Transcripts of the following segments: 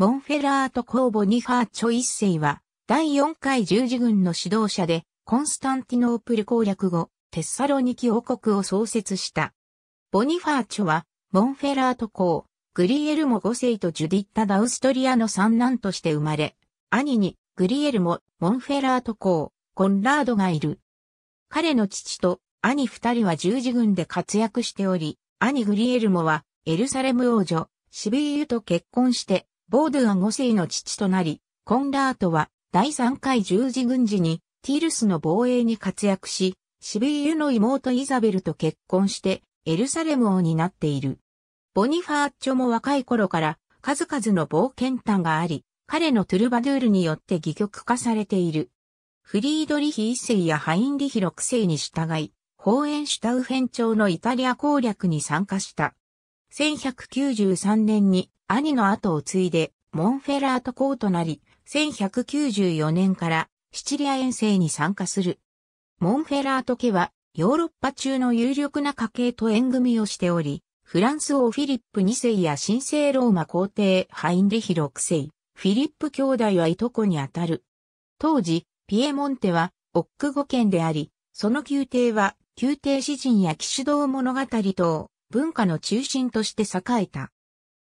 モンフェラート公ボニファーチョ一世は、第4回十字軍の指導者で、コンスタンティノープル攻略後、テッサロニキ王国を創設した。ボニファーチョは、モンフェラート公、グリエルモ5世とジュディッタ・ダウストリアの三男として生まれ、兄にグリエルモ、モンフェラート公、コンラードがいる。彼の父と兄二人は十字軍で活躍しており、兄グリエルモはエルサレム王女、シビーユと結婚してボードゥアン5世の父となり、コンラートは第3回十字軍事にティールスの防衛に活躍し、シビーユの妹イザベルと結婚してエルサレム王になっている。ボニファーチョも若い頃から数々の冒険譚があり、彼のトゥルバドゥールによって戯曲化されている。フリードリヒ一世やハインリヒ六世に従い、ホーエンシュタウフェン朝のイタリア攻略に参加した。1193年に兄の後を継いで、モンフェラート校となり、1194年からシチリア遠征に参加する。モンフェラート家は、ヨーロッパ中の有力な家系と縁組をしており、フランス王フィリップ2世や神聖ローマ皇帝ハインリヒ6世、フィリップ兄弟はいとこにあたる。当時、ピエモンテは、オック語圏であり、その宮廷は、宮廷詩人や騎士道物語等、文化の中心として栄えた。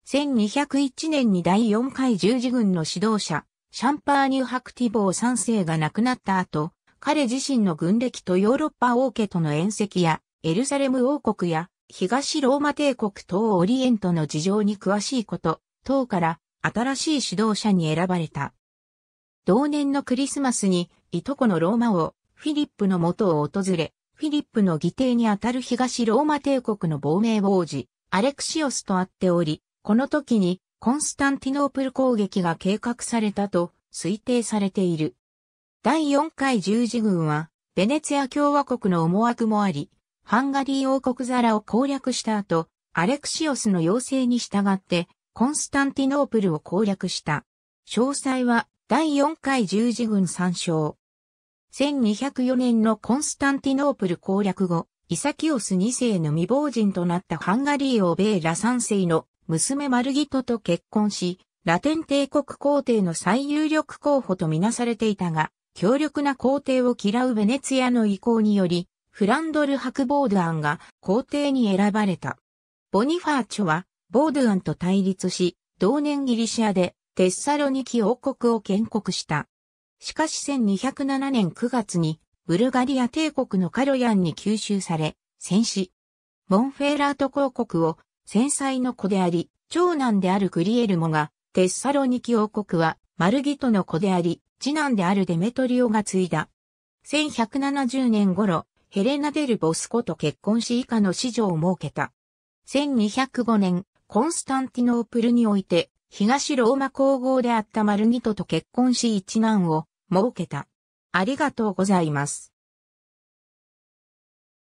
1201年に第4回十字軍の指導者、シャンパーニュ・ハクティボー三世が亡くなった後、彼自身の軍歴とヨーロッパ王家との縁戚や、エルサレム王国や、東ローマ帝国東オリエントの事情に詳しいこと、等から新しい指導者に選ばれた。同年のクリスマスに、いとこのローマ王、フィリップの元を訪れ、フィリップの義弟にあたる東ローマ帝国の亡命王子、アレクシオスと会っており、この時にコンスタンティノープル攻撃が計画されたと推定されている。第4回十字軍は、ベネツィア共和国の思惑もあり、ハンガリー王国皿を攻略した後、アレクシオスの要請に従って、コンスタンティノープルを攻略した。詳細は、第4回十字軍参照。1204年のコンスタンティノープル攻略後、イサキオス2世の未亡人となったハンガリー王ベーラ3世の娘マルギトと結婚し、ラテン帝国皇帝の最有力候補とみなされていたが、強力な皇帝を嫌うベネツィアの意向により、フランドル・博ボードアンが皇帝に選ばれた。ボニファーチョは、ボードアンと対立し、同年ギリシアでテッサロニキ王国を建国した。しかし1207年9月に、ブルガリア帝国のカロヤンに吸収され、戦死。モンフェーラート公国を戦災の子であり、長男であるグリエルモが、テッサロニキ王国は、マルギトの子であり、次男であるデメトリオが継いだ。1170年頃、ヘレナ・デル・ボスコと結婚し以下の子女を設けた。1205年、コンスタンティノープルにおいて、東ローマ皇后であったマルギトと結婚し一男を設けた。ありがとうございます。